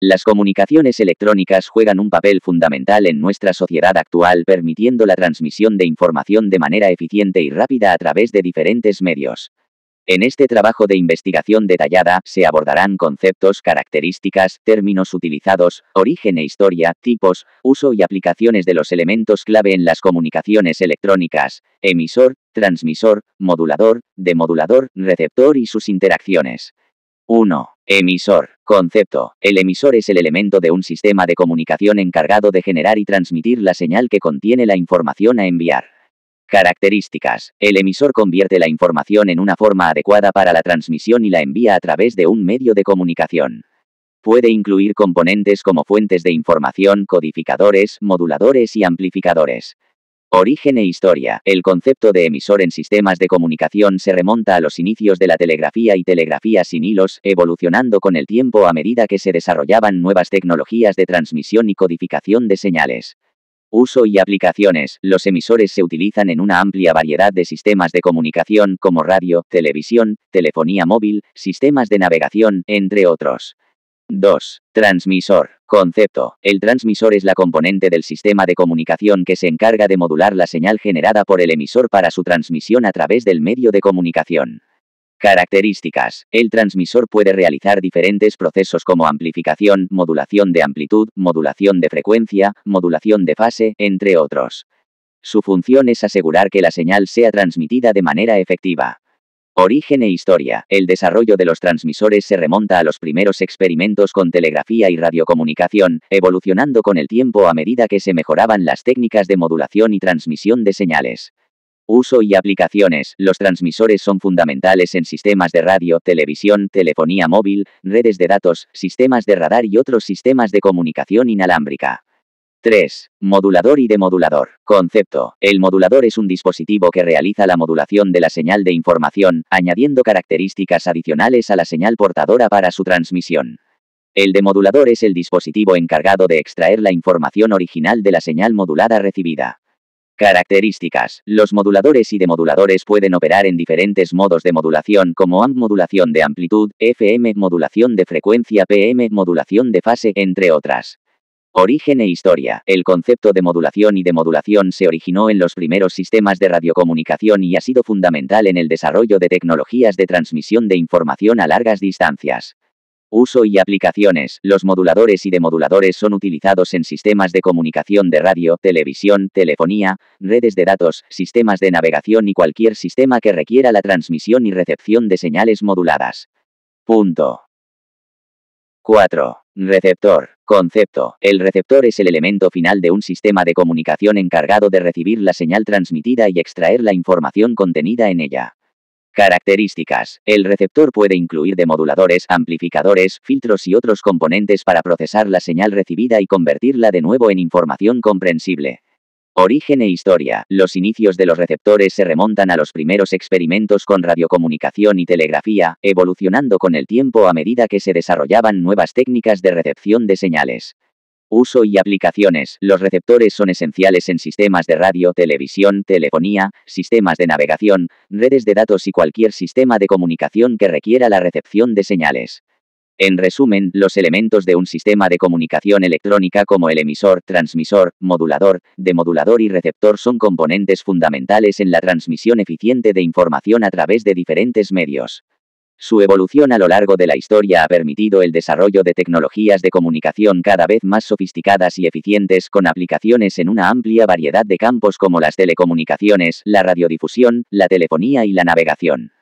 Las comunicaciones electrónicas juegan un papel fundamental en nuestra sociedad actual permitiendo la transmisión de información de manera eficiente y rápida a través de diferentes medios. En este trabajo de investigación detallada se abordarán conceptos, características, términos utilizados, origen e historia, tipos, uso y aplicaciones de los elementos clave en las comunicaciones electrónicas, emisor, transmisor, modulador, demodulador, receptor y sus interacciones. 1. Emisor. Concepto. El emisor es el elemento de un sistema de comunicación encargado de generar y transmitir la señal que contiene la información a enviar. Características. El emisor convierte la información en una forma adecuada para la transmisión y la envía a través de un medio de comunicación. Puede incluir componentes como fuentes de información, codificadores, moduladores y amplificadores. Origen e historia. El concepto de emisor en sistemas de comunicación se remonta a los inicios de la telegrafía y telegrafía sin hilos, evolucionando con el tiempo a medida que se desarrollaban nuevas tecnologías de transmisión y codificación de señales. Uso y aplicaciones. Los emisores se utilizan en una amplia variedad de sistemas de comunicación como radio, televisión, telefonía móvil, sistemas de navegación, entre otros. 2. Transmisor. Concepto. El transmisor es la componente del sistema de comunicación que se encarga de modular la señal generada por el emisor para su transmisión a través del medio de comunicación. Características. El transmisor puede realizar diferentes procesos como amplificación, modulación de amplitud, modulación de frecuencia, modulación de fase, entre otros. Su función es asegurar que la señal sea transmitida de manera efectiva. Origen e historia. El desarrollo de los transmisores se remonta a los primeros experimentos con telegrafía y radiocomunicación, evolucionando con el tiempo a medida que se mejoraban las técnicas de modulación y transmisión de señales. Uso y aplicaciones. Los transmisores son fundamentales en sistemas de radio, televisión, telefonía móvil, redes de datos, sistemas de radar y otros sistemas de comunicación inalámbrica. 3. Modulador y demodulador. Concepto. El modulador es un dispositivo que realiza la modulación de la señal de información, añadiendo características adicionales a la señal portadora para su transmisión. El demodulador es el dispositivo encargado de extraer la información original de la señal modulada recibida. Características. Los moduladores y demoduladores pueden operar en diferentes modos de modulación como amp modulación de amplitud, FM modulación de frecuencia, PM modulación de fase, entre otras. Origen e historia. El concepto de modulación y de modulación se originó en los primeros sistemas de radiocomunicación y ha sido fundamental en el desarrollo de tecnologías de transmisión de información a largas distancias. Uso y aplicaciones. Los moduladores y demoduladores son utilizados en sistemas de comunicación de radio, televisión, telefonía, redes de datos, sistemas de navegación y cualquier sistema que requiera la transmisión y recepción de señales moduladas. Punto. 4. Receptor. Concepto. El receptor es el elemento final de un sistema de comunicación encargado de recibir la señal transmitida y extraer la información contenida en ella. Características. El receptor puede incluir demoduladores, amplificadores, filtros y otros componentes para procesar la señal recibida y convertirla de nuevo en información comprensible. Origen e historia. Los inicios de los receptores se remontan a los primeros experimentos con radiocomunicación y telegrafía, evolucionando con el tiempo a medida que se desarrollaban nuevas técnicas de recepción de señales. Uso y aplicaciones. Los receptores son esenciales en sistemas de radio, televisión, telefonía, sistemas de navegación, redes de datos y cualquier sistema de comunicación que requiera la recepción de señales. En resumen, los elementos de un sistema de comunicación electrónica como el emisor, transmisor, modulador, demodulador y receptor son componentes fundamentales en la transmisión eficiente de información a través de diferentes medios. Su evolución a lo largo de la historia ha permitido el desarrollo de tecnologías de comunicación cada vez más sofisticadas y eficientes con aplicaciones en una amplia variedad de campos como las telecomunicaciones, la radiodifusión, la telefonía y la navegación.